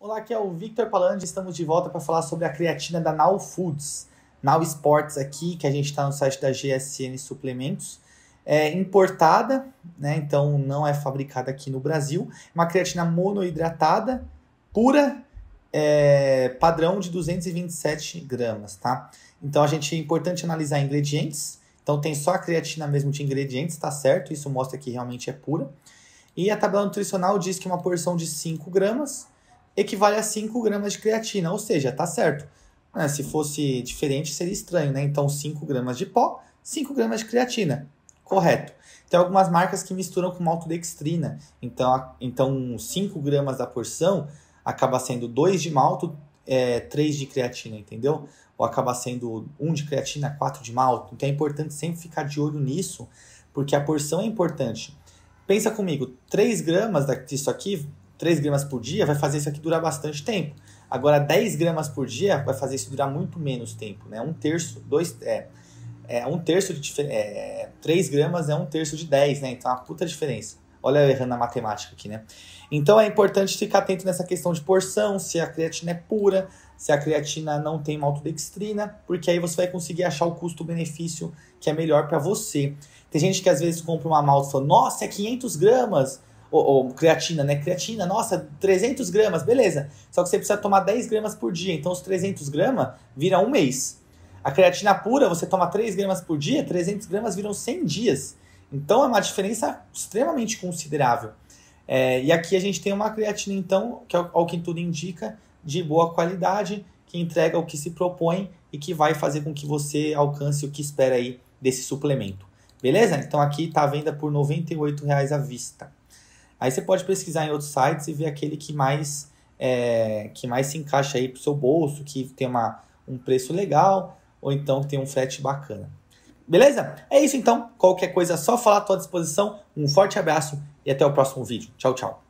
Olá, aqui é o Victor Palandi, estamos de volta para falar sobre a creatina da Now Foods, Now Sports aqui, que a gente está no site da GSN Suplementos. É importada, né? Então não é fabricada aqui no Brasil. É uma creatina monoidratada, pura, é, padrão de 227 gramas, tá? Então a gente é importante analisar ingredientes, então tem só a creatina mesmo de ingredientes, tá certo? Isso mostra que realmente é pura. E a tabela nutricional diz que uma porção de 5 gramas equivale a 5 gramas de creatina, ou seja, tá certo. Né? Se fosse diferente, seria estranho, né? Então 5 gramas de pó, 5 gramas de creatina. Correto. Tem algumas marcas que misturam com maltodextrina. Então, a, então 5 gramas da porção acaba sendo 2 de malto, é, 3 de creatina, entendeu? Ou acaba sendo 1 de creatina, 4 de malto. Então é importante sempre ficar de olho nisso, porque a porção é importante. Pensa comigo, 3 gramas disso aqui, 3 gramas por dia, vai fazer isso aqui durar bastante tempo. Agora, 10 gramas por dia vai fazer isso durar muito menos tempo, né? Um terço, dois, é, é um terço de é, 3 gramas é um terço de 10, né? Então, é uma puta diferença. Olha eu errando a matemática aqui, né? Então é importante ficar atento nessa questão de porção, se a creatina é pura, se a creatina não tem maltodextrina, porque aí você vai conseguir achar o custo-benefício que é melhor para você. Tem gente que às vezes compra uma malta e fala, nossa, é 500 gramas, ou, ou, creatina, né? Creatina, nossa, 300 gramas, beleza. Só que você precisa tomar 10 gramas por dia, então os 300 gramas vira um mês. A creatina pura, você toma 3 gramas por dia, 300 gramas viram 100 dias. Então é uma diferença extremamente considerável. É, e aqui a gente tem uma creatina, então, que é ao que tudo indica, de boa qualidade, que entrega o que se propõe e que vai fazer com que você alcance o que espera aí desse suplemento. Beleza? Então aqui está à venda por R$ 98,00 à vista. Aí você pode pesquisar em outros sites e ver aquele que mais é, que mais se encaixa aí para o seu bolso, que tem uma, um preço legal ou então que tem um frete bacana. Beleza? É isso então. Qualquer coisa é só falar à tua disposição. Um forte abraço e até o próximo vídeo. Tchau, tchau.